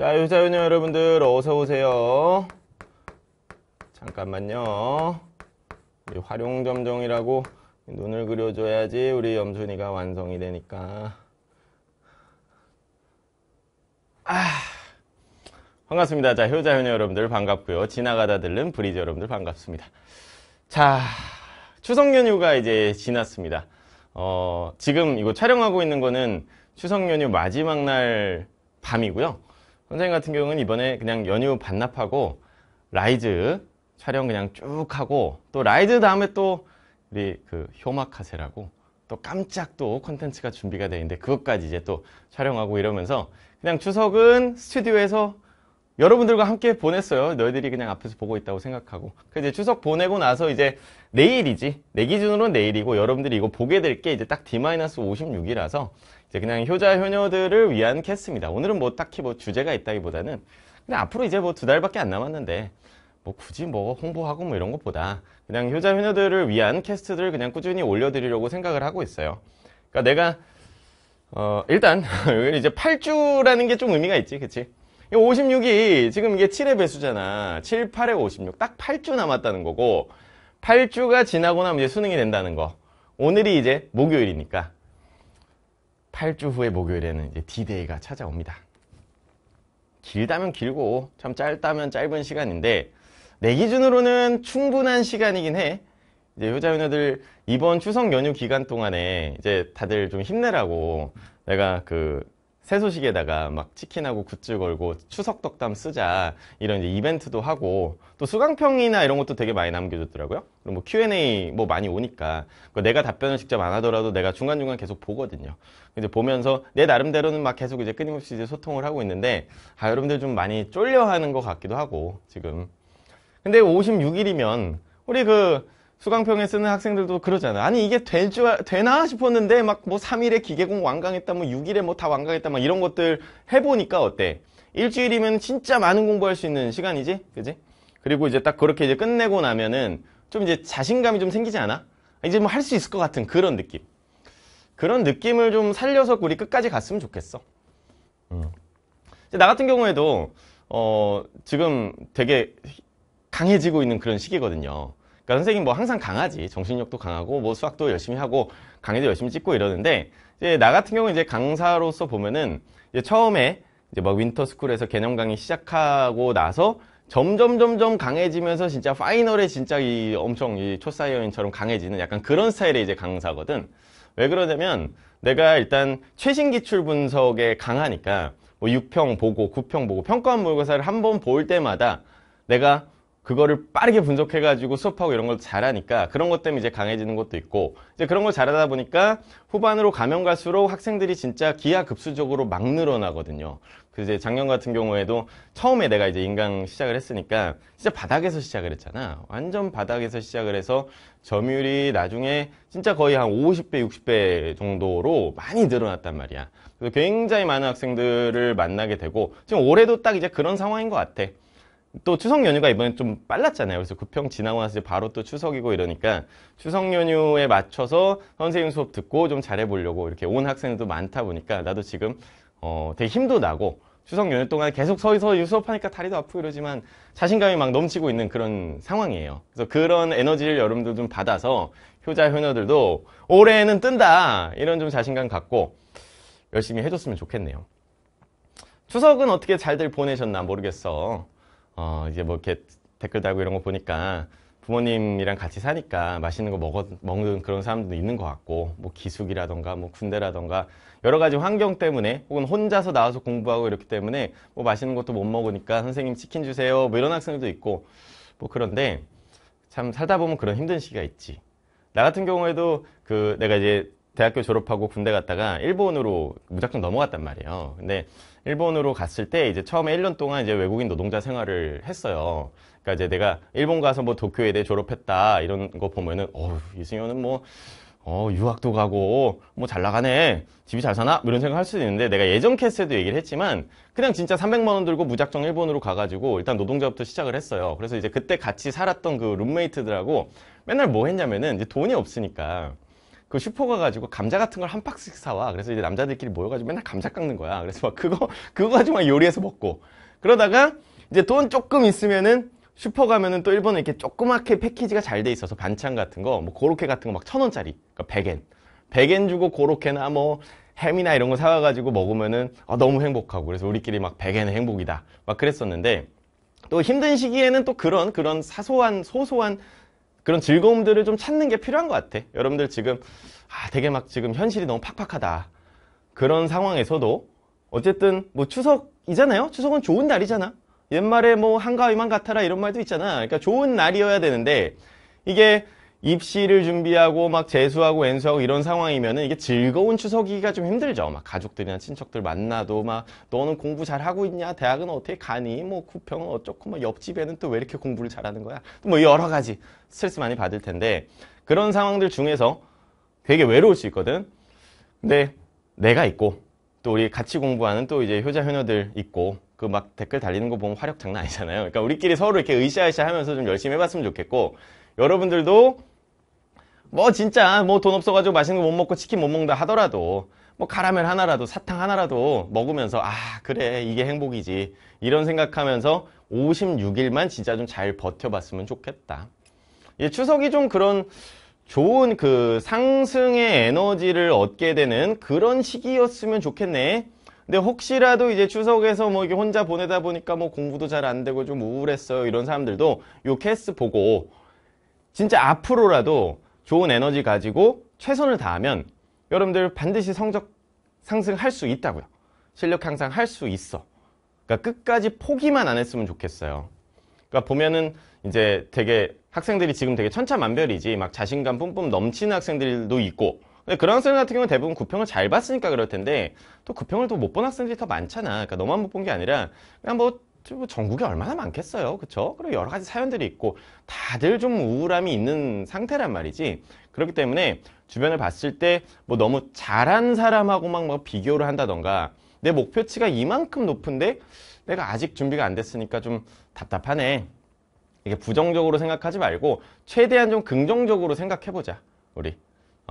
자, 유자요녀 여러분들 어서 오세요. 잠깐만요. 우리 활용점정이라고 눈을 그려줘야지 우리 염순이가 완성이 되니까. 아, 반갑습니다. 자, 효자윤녀 여러분들 반갑고요. 지나가다 들른 브리즈 여러분들 반갑습니다. 자, 추석 연휴가 이제 지났습니다. 어, 지금 이거 촬영하고 있는 거는 추석 연휴 마지막 날 밤이고요. 선생님 같은 경우는 이번에 그냥 연휴 반납하고 라이즈 촬영 그냥 쭉 하고 또 라이즈 다음에 또 우리 그 효마카세라고 또 깜짝 또콘텐츠가 준비가 되어 있는데 그것까지 이제 또 촬영하고 이러면서 그냥 추석은 스튜디오에서 여러분들과 함께 보냈어요. 너희들이 그냥 앞에서 보고 있다고 생각하고. 그래 그러니까 이제 추석 보내고 나서 이제 내일이지. 내 기준으로는 내일이고 여러분들이 이거 보게 될 게 이제 딱 D-56이라서 이제 그냥 효자 효녀들을 위한 캐스입니다. 오늘은 뭐 딱히 뭐 주제가 있다기보다는 그냥 앞으로 이제 뭐 두 달밖에 안 남았는데 뭐 굳이 뭐 홍보하고 뭐 이런 것보다 그냥 효자 효녀들을 위한 캐스트들을 그냥 꾸준히 올려드리려고 생각을 하고 있어요. 그러니까 내가 어 일단 이제 8주라는 게 좀 의미가 있지, 그치? 56이 지금 이게 7의 배수잖아. 7, 8에 56. 딱 8주 남았다는 거고 8주가 지나고 나면 이제 수능이 된다는 거. 오늘이 이제 목요일이니까 8주 후에 목요일에는 이제 D-Day가 찾아옵니다. 길다면 길고 참 짧다면 짧은 시간인데 내 기준으로는 충분한 시간이긴 해. 이제 효자유녀들 이번 추석 연휴 기간 동안에 이제 다들 좀 힘내라고 내가 그 새소식에다가 막 치킨하고 굿즈 걸고 추석 덕담 쓰자 이런 이벤트도 하고 또 수강평이나 이런 것도 되게 많이 남겨줬더라고요. 그럼 뭐 Q&A 뭐 많이 오니까 그러니까 내가 답변을 직접 안 하더라도 내가 중간중간 계속 보거든요. 이제 보면서 내 나름대로는 막 계속 이제 끊임없이 이제 소통을 하고 있는데 아 여러분들 좀 많이 쫄려하는 것 같기도 하고 지금 근데 56일이면 우리 그 수강평에 쓰는 학생들도 그러잖아. 요 아니 이게 될 줄 되나 싶었는데 막뭐 3일에 기계공 완강했다, 뭐 6일에 뭐 다 완강했다, 막 이런 것들 해보니까 어때? 일주일이면 진짜 많은 공부할 수 있는 시간이지, 그지? 그리고 이제 딱 그렇게 이제 끝내고 나면은 좀 이제 자신감이 좀 생기지 않아? 이제 뭐 할 수 있을 것 같은 그런 느낌. 그런 느낌을 좀 살려서 우리 끝까지 갔으면 좋겠어. 음. 나 같은 경우에도 어 지금 되게 강해지고 있는 그런 시기거든요. 그러니까 선생님 뭐 항상 강하지 정신력도 강하고 뭐 수학도 열심히 하고 강의도 열심히 찍고 이러는데 이제 나 같은 경우 이제 강사로서 보면은 이제 처음에 이제 막 윈터스쿨에서 개념 강의 시작하고 나서 점점 점점 강해지면서 진짜 파이널에 진짜 이 엄청 이 초사이어인처럼 강해지는 약간 그런 스타일의 이제 강사거든. 왜 그러냐면 내가 일단 최신 기출 분석에 강하니까 뭐 6평 보고 9평 보고 평가원 모의고사를 한번 볼 때마다 내가 그거를 빠르게 분석해가지고 수업하고 이런 걸 잘하니까 그런 것 때문에 이제 강해지는 것도 있고 이제 그런 걸 잘하다 보니까 후반으로 가면 갈수록 학생들이 진짜 기하급수적으로 막 늘어나거든요. 그래서 이제 작년 같은 경우에도 처음에 내가 이제 인강 시작을 했으니까 진짜 바닥에서 시작을 했잖아. 완전 바닥에서 시작을 해서 점유율이 나중에 진짜 거의 한 50배, 60배 정도로 많이 늘어났단 말이야. 그래서 굉장히 많은 학생들을 만나게 되고 지금 올해도 딱 이제 그런 상황인 것 같아. 또 추석 연휴가 이번엔 좀 빨랐잖아요. 그래서 구평 지나고 나서 바로 또 추석이고 이러니까 추석 연휴에 맞춰서 선생님 수업 듣고 좀 잘해보려고 이렇게 온 학생들도 많다 보니까 나도 지금 어, 되게 힘도 나고 추석 연휴 동안 계속 서서 수업하니까 다리도 아프고 이러지만 자신감이 막 넘치고 있는 그런 상황이에요. 그래서 그런 에너지를 여러분들좀 받아서 효자 효녀들도 올해는 뜬다 이런 좀 자신감 갖고 열심히 해줬으면 좋겠네요. 추석은 어떻게 잘들 보내셨나 모르겠어. 어, 이제 뭐 이렇게 댓글 달고 이런 거 보니까 부모님이랑 같이 사니까 맛있는 거 먹어, 먹는 그런 사람도 있는 것 같고 뭐 기숙이라던가 뭐 군대라던가 여러 가지 환경 때문에 혹은 혼자서 나와서 공부하고 이렇기 때문에 뭐 맛있는 것도 못 먹으니까 선생님 치킨 주세요 뭐 이런 학생도 들 있고 뭐 그런데 참 살다 보면 그런 힘든 시기가 있지 나 같은 경우에도 그 내가 이제 대학교 졸업하고 군대 갔다가 일본으로 무작정 넘어갔단 말이에요. 근데 일본으로 갔을 때 이제 처음에 1년 동안 이제 외국인 노동자 생활을 했어요. 그러니까 이제 내가 일본 가서 뭐 도쿄에 졸업했다 이런 거 보면은 어우 이승현은 뭐 어, 유학도 가고, 뭐 잘 나가네. 집이 잘 사나? 뭐 이런 생각 할 수도 있는데, 내가 예전 캐스에도 얘기를 했지만, 그냥 진짜 300만원 들고 무작정 일본으로 가가지고, 일단 노동자부터 시작을 했어요. 그래서 이제 그때 같이 살았던 그 룸메이트들하고, 맨날 뭐 했냐면은, 이제 돈이 없으니까, 그 슈퍼 가가지고 감자 같은 걸 한 박스씩 사와 그래서 이제 남자들끼리 모여가지고 맨날 감자 깎는 거야 그래서 막 그거 그거 가지고 막 요리해서 먹고 그러다가 이제 돈 조금 있으면은 슈퍼 가면은 또일본은 이렇게 조그맣게 패키지가 잘 돼 있어서 반찬 같은 거 뭐 고로케 같은 거 막 천 원짜리 그러니까 100엔 100엔 주고 고로케나 뭐 햄이나 이런 거 사와가지고 먹으면은 아, 너무 행복하고 그래서 우리끼리 막 100엔은 행복이다 막 그랬었는데 또 힘든 시기에는 또 그런 그런 사소한 소소한 그런 즐거움들을 좀 찾는 게 필요한 것 같아 여러분들 지금 아 되게 막 지금 현실이 너무 팍팍하다 그런 상황에서도 어쨌든 뭐 추석이잖아요 추석은 좋은 날이잖아 옛말에 뭐 한가위만 같아라 이런 말도 있잖아 그러니까 좋은 날이어야 되는데 이게 입시를 준비하고 막 재수하고 엔수하고 이런 상황이면은 이게 즐거운 추석이기가 좀 힘들죠. 막 가족들이나 친척들 만나도 막 너는 공부 잘 하고 있냐? 대학은 어떻게 가니? 뭐 구평은 어쩌고 막 뭐 옆집에는 또 왜 이렇게 공부를 잘하는 거야? 뭐 여러 가지 스트레스 많이 받을 텐데 그런 상황들 중에서 되게 외로울 수 있거든. 근데 내가 있고 또 우리 같이 공부하는 또 이제 효자 효녀들 있고 그 막 댓글 달리는 거 보면 화력 장난 아니잖아요. 그러니까 우리끼리 서로 이렇게 으쌰으쌰 하면서 좀 열심히 해봤으면 좋겠고 여러분들도 뭐 진짜 뭐 돈 없어가지고 맛있는 거 못 먹고 치킨 못 먹는다 하더라도 뭐 카라멜 하나라도 사탕 하나라도 먹으면서 아 그래 이게 행복이지 이런 생각하면서 56일만 진짜 좀 잘 버텨봤으면 좋겠다 예, 추석이 좀 그런 좋은 그 상승의 에너지를 얻게 되는 그런 시기였으면 좋겠네 근데 혹시라도 이제 추석에서 뭐 이게 혼자 보내다 보니까 뭐 공부도 잘 안 되고 좀 우울했어요 이런 사람들도 요 캐스 보고 진짜 앞으로라도 좋은 에너지 가지고 최선을 다하면 여러분들 반드시 성적 상승할 수 있다고요. 실력 향상할 수 있어. 그러니까 끝까지 포기만 안 했으면 좋겠어요. 그러니까 보면은 이제 되게 학생들이 지금 되게 천차만별이지 막 자신감 뿜뿜 넘치는 학생들도 있고 근데 그런 학생 같은 경우는 대부분 구평을 잘 봤으니까 그럴 텐데 또 구평을 또 못 본 학생들이 더 많잖아. 그러니까 너만 못 본 게 아니라 그냥 뭐뭐 전국에 얼마나 많겠어요 그렇죠 그리고 여러 가지 사연들이 있고 다들 좀 우울함이 있는 상태란 말이지 그렇기 때문에 주변을 봤을 때 뭐 너무 잘한 사람하고만 막 비교를 한다던가 내 목표치가 이만큼 높은데 내가 아직 준비가 안 됐으니까 좀 답답하네 이게 부정적으로 생각하지 말고 최대한 좀 긍정적으로 생각해보자 우리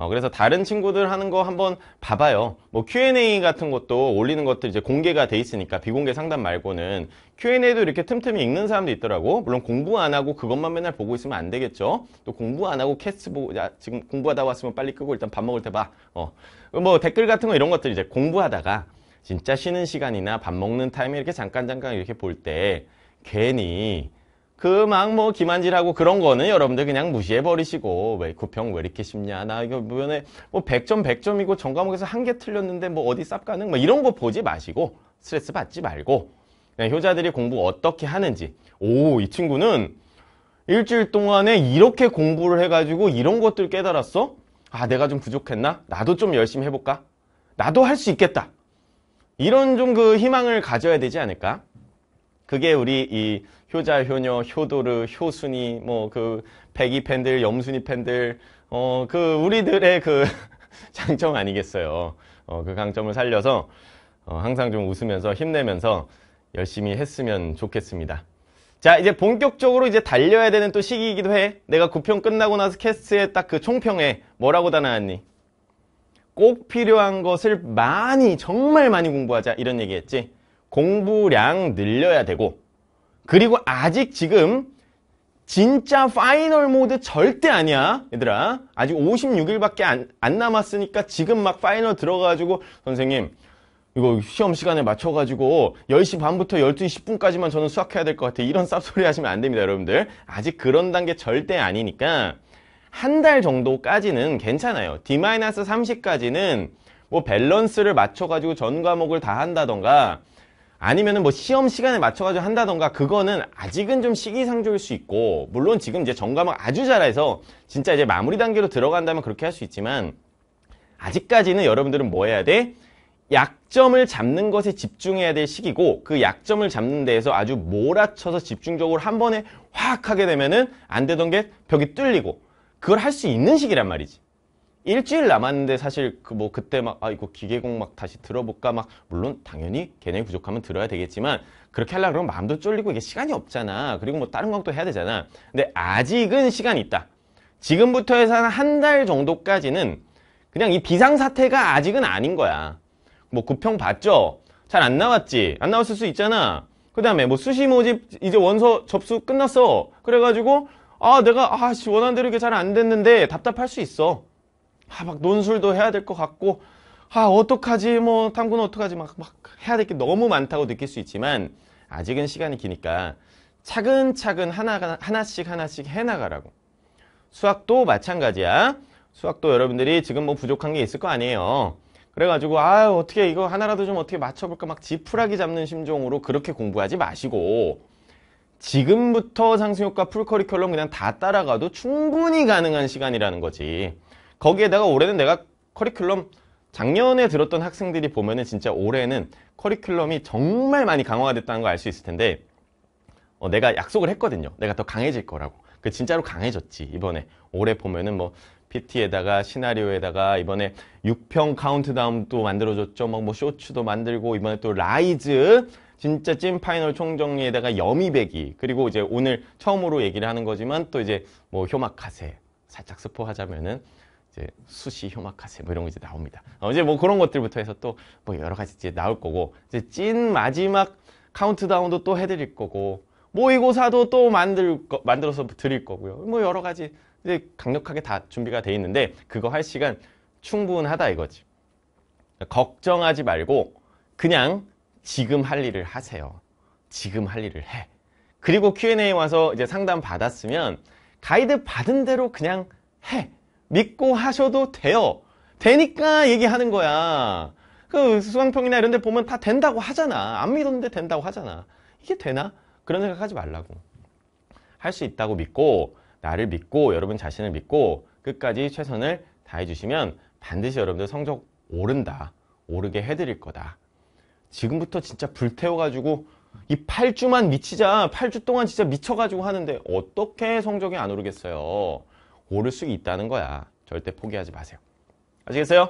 어, 그래서 다른 친구들 하는 거 한번 봐봐요. 뭐 Q&A 같은 것도 올리는 것들 이제 공개가 돼 있으니까 비공개 상담 말고는 Q&A도 이렇게 틈틈이 읽는 사람도 있더라고. 물론 공부 안 하고 그것만 맨날 보고 있으면 안 되겠죠. 또 공부 안 하고 캐스트 보고 야, 지금 공부하다 왔으면 빨리 끄고 일단 밥 먹을 때 봐. 어. 뭐 댓글 같은 거 이런 것들 이제 공부하다가 진짜 쉬는 시간이나 밥 먹는 타임에 이렇게 잠깐 잠깐 이렇게 볼 때 괜히 그막뭐 기만질하고 그런 거는 여러분들 그냥 무시해버리시고 왜 구평 왜 이렇게 쉽냐 나 이거 무연에 뭐 100점 100점이고 전 과목에서 한 개 틀렸는데 뭐 어디 쌉 가능 뭐 이런 거 보지 마시고 스트레스 받지 말고 그냥 네, 효자들이 공부 어떻게 하는지 오 이 친구는 일주일 동안에 이렇게 공부를 해가지고 이런 것들 깨달았어? 아 내가 좀 부족했나? 나도 좀 열심히 해볼까? 나도 할 수 있겠다 이런 좀 그 희망을 가져야 되지 않을까? 그게 우리 이 효자, 효녀, 효도르, 효순이, 뭐 그 백이 팬들, 염순이 팬들, 어 그 우리들의 그 장점 아니겠어요. 어 그 강점을 살려서 어 항상 좀 웃으면서 힘내면서 열심히 했으면 좋겠습니다. 자 이제 본격적으로 이제 달려야 되는 또 시기이기도 해. 내가 9평 끝나고 나서 캐스트에 딱 그 총평에 뭐라고 다나왔니? 꼭 필요한 것을 많이 정말 많이 공부하자 이런 얘기했지. 공부량 늘려야 되고 그리고 아직 지금 진짜 파이널 모드 절대 아니야 얘들아 아직 56일밖에 안, 안 남았으니까 지금 막 파이널 들어가지고 선생님 이거 시험 시간에 맞춰가지고 10시 반부터 12시 10분까지만 저는 수학해야 될 것같아 이런 쌉소리 하시면 안 됩니다 여러분들 아직 그런 단계 절대 아니니까 한 달 정도까지는 괜찮아요 D-30까지는 뭐 밸런스를 맞춰가지고 전 과목을 다 한다던가 아니면은 뭐 시험 시간에 맞춰가지고 한다던가 그거는 아직은 좀 시기상조일 수 있고 물론 지금 이제 정감을 아주 잘해서 진짜 이제 마무리 단계로 들어간다면 그렇게 할 수 있지만 아직까지는 여러분들은 뭐 해야 돼? 약점을 잡는 것에 집중해야 될 시기고 그 약점을 잡는 데에서 아주 몰아쳐서 집중적으로 한 번에 확 하게 되면은 안 되던 게 벽이 뚫리고 그걸 할 수 있는 시기란 말이지 일주일 남았는데 사실 그 뭐 그때 막 아 이거 기계공 막 다시 들어볼까 막 물론 당연히 개념이 부족하면 들어야 되겠지만 그렇게 하려고 그러면 마음도 쫄리고 이게 시간이 없잖아 그리고 뭐 다른 것도 해야 되잖아 근데 아직은 시간이 있다 지금부터 해서 한 달 정도까지는 그냥 이 비상사태가 아직은 아닌 거야 뭐 구평 봤죠? 잘 안 나왔지? 안 나왔을 수 있잖아 그 다음에 뭐 수시 모집 이제 원서 접수 끝났어 그래가지고 아 내가 아씨 원하 대로 이게 잘 안 됐는데 답답할 수 있어 아, 막 논술도 해야 될 것 같고 아 어떡하지 뭐 탐구는 어떡하지 막, 막 해야 될 게 너무 많다고 느낄 수 있지만 아직은 시간이 기니까 차근차근 하나, 하나씩 하나씩 해나가라고 수학도 마찬가지야 수학도 여러분들이 지금 뭐 부족한 게 있을 거 아니에요 그래가지고 아 어떻게 이거 하나라도 좀 어떻게 맞춰볼까 막 지푸라기 잡는 심정으로 그렇게 공부하지 마시고 지금부터 상승효과 풀 커리큘럼 그냥 다 따라가도 충분히 가능한 시간이라는 거지 거기에다가 올해는 내가 커리큘럼 작년에 들었던 학생들이 보면은 진짜 올해는 커리큘럼이 정말 많이 강화가 됐다는 걸 알 수 있을 텐데 어, 내가 약속을 했거든요. 내가 더 강해질 거라고. 그 진짜로 강해졌지 이번에 올해 보면은 뭐 PT에다가 시나리오에다가 이번에 6평 카운트다운도 만들어줬죠. 막뭐 뭐 쇼츠도 만들고 이번에 또 라이즈 진짜 찐 파이널 총정리에다가 여미배기 그리고 이제 오늘 처음으로 얘기를 하는 거지만 또 이제 뭐 효마카세 살짝 스포하자면은 이제 수시 휴막하세뭐 이런 거 이제 나옵니다. 어, 이제 뭐 그런 것들부터 해서 또 뭐 여러 가지 이제 나올 거고 이제 찐 마지막 카운트다운도 또 해드릴 거고 모의고사도 또 만들 거, 만들어서 드릴 거고요. 뭐 여러 가지 이제 강력하게 다 준비가 돼 있는데 그거 할 시간 충분하다 이거지. 걱정하지 말고 그냥 지금 할 일을 하세요. 지금 할 일을 해. 그리고 Q&A 와서 이제 상담 받았으면 가이드 받은 대로 그냥 해. 믿고 하셔도 돼요. 되니까 얘기하는 거야. 그 수강평이나 이런 데 보면 다 된다고 하잖아. 안 믿었는데 된다고 하잖아. 이게 되나? 그런 생각하지 말라고. 할 수 있다고 믿고 나를 믿고 여러분 자신을 믿고 끝까지 최선을 다해 주시면 반드시 여러분들 성적 오른다. 오르게 해드릴 거다. 지금부터 진짜 불태워가지고 이 8주만 미치자 8주 동안 진짜 미쳐가지고 하는데 어떻게 성적이 안 오르겠어요. 오를 수 있다는 거야. 절대 포기하지 마세요. 아시겠어요?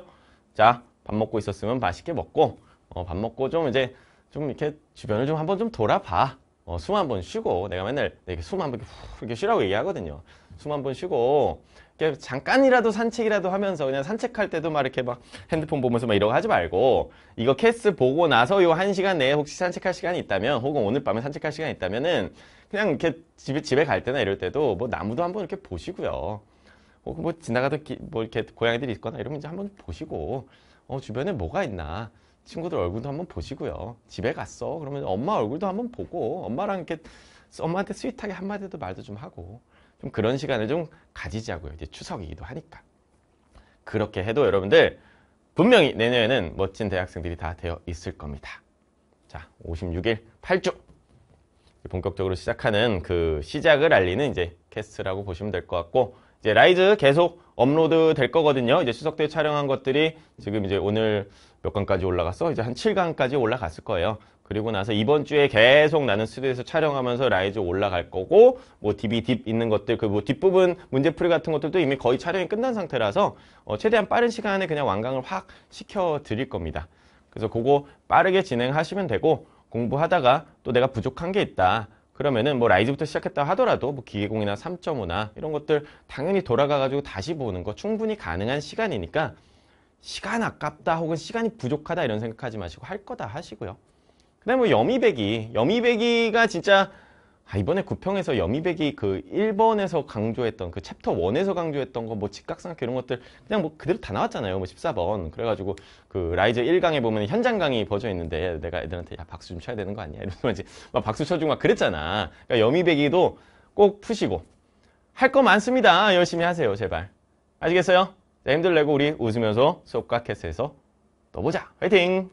자, 밥 먹고 있었으면 맛있게 먹고 어, 밥 먹고 좀 이제 좀 이렇게 주변을 좀 한번 좀 돌아봐. 어, 숨 한번 쉬고 내가 맨날 이렇숨 한번 이렇게, 이렇게 쉬라고 얘기하거든요. 숨 한번 쉬고 잠깐이라도 산책이라도 하면서 그냥 산책할 때도 막 이렇게 막 핸드폰 보면서 막 이러고 하지 말고 이거 캐스 보고 나서 요 한시간 내에 혹시 산책할 시간이 있다면 혹은 오늘 밤에 산책할 시간이 있다면은 그냥 이렇게 집에, 집에 갈 때나 이럴 때도 뭐 나무도 한번 이렇게 보시고요. 혹은 뭐, 뭐 지나가던 기, 뭐 이렇게 고양이들이 있거나 이러면 이제 한번 보시고 어 주변에 뭐가 있나 친구들 얼굴도 한번 보시고요. 집에 갔어. 그러면 엄마 얼굴도 한번 보고 엄마랑 이렇게 엄마한테 스윗하게 한마디도 말도 좀 하고 좀 그런 시간을 좀 가지자고요. 이제 추석이기도 하니까. 그렇게 해도 여러분들 분명히 내년에는 멋진 대학생들이 다 되어 있을 겁니다. 자, 56일 8주 본격적으로 시작하는 그 시작을 알리는 이제 캐스트라고 보시면 될 것 같고 이제 라이즈 계속 업로드 될 거거든요. 이제 추석 때 촬영한 것들이 지금 이제 오늘 몇 강까지 올라갔어? 이제 한 7강까지 올라갔을 거예요. 그리고 나서 이번 주에 계속 나는 스튜디오에서 촬영하면서 라이즈 올라갈 거고 뭐 DB 딥 있는 것들 그뭐 뒷부분 문제풀이 같은 것들도 이미 거의 촬영이 끝난 상태라서 어 최대한 빠른 시간에 그냥 완강을 확 시켜 드릴 겁니다. 그래서 그거 빠르게 진행하시면 되고 공부하다가 또 내가 부족한 게 있다. 그러면은 뭐 라이즈부터 시작했다 하더라도 뭐 기계공이나 3.5나 이런 것들 당연히 돌아가가지고 다시 보는 거 충분히 가능한 시간이니까 시간 아깝다 혹은 시간이 부족하다 이런 생각하지 마시고 할 거다 하시고요. 그 다음에 뭐 여미배기 여미배기가 진짜 아, 이번에 구평에서 여미배기그 1번에서 강조했던 그 챕터 1에서 강조했던 거 뭐 직각삼각 이런 것들 그냥 뭐 그대로 다 나왔잖아요. 뭐 14번. 그래가지고 그 라이즈 1강에 보면 현장 강의 버져 있는데 내가 애들한테 야, 박수 좀 쳐야 되는 거 아니야? 이러면서 이제 막 박수 쳐주고 막 그랬잖아. 그러니까 여미배기도꼭 푸시고 할 거 많습니다. 열심히 하세요. 제발. 아시겠어요? 힘들 내고 우리 웃으면서 수업과 캐스해서 떠보자. 화이팅!